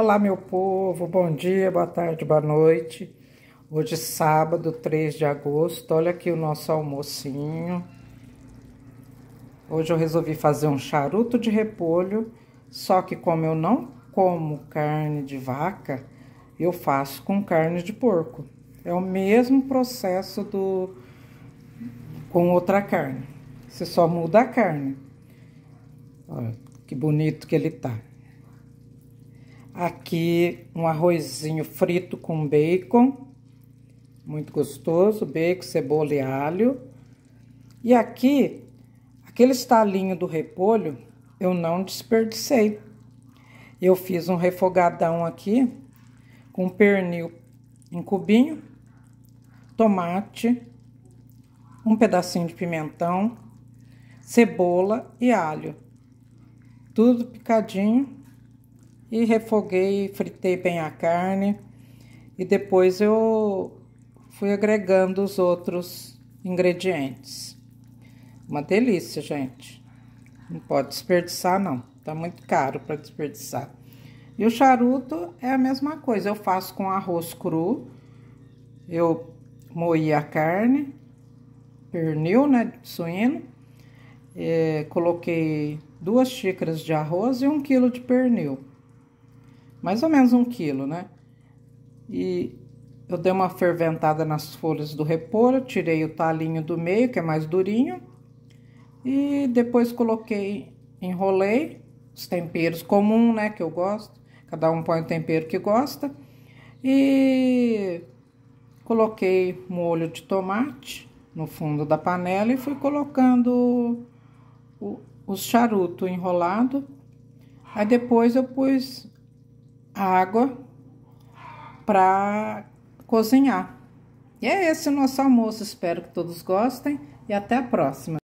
Olá, meu povo, bom dia, boa tarde, boa noite. Hoje, sábado, 3 de agosto, olha aqui o nosso almocinho. Hoje eu resolvi fazer um charuto de repolho, só que como eu não como carne de vaca, eu faço com carne de porco. É o mesmo processo do com outra carne. Você só muda a carne. Olha que bonito que ele tá. Aqui um arrozinho frito com bacon, muito gostoso, bacon, cebola e alho. E aqui, aquele estalinho do repolho, eu não desperdicei. Eu fiz um refogadão aqui com pernil em cubinho, tomate, um pedacinho de pimentão, cebola e alho. Tudo picadinho e refoguei, fritei bem a carne e depois eu fui agregando os outros ingredientes. Uma delícia, gente. Não pode desperdiçar não, tá muito caro para desperdiçar. E o charuto é a mesma coisa, eu faço com arroz cru. Eu moí a carne, pernil, né, suíno. É, coloquei duas xícaras de arroz e um quilo de pernil mais ou menos um quilo, né? E eu dei uma ferventada nas folhas do repolho, tirei o talinho do meio, que é mais durinho, e depois coloquei, enrolei os temperos comum, né, que eu gosto. Cada um põe o tempero que gosta. E coloquei molho de tomate no fundo da panela e fui colocando o, os charuto enrolado. Aí depois eu pus água para cozinhar. E é esse o nosso almoço. Espero que todos gostem e até a próxima.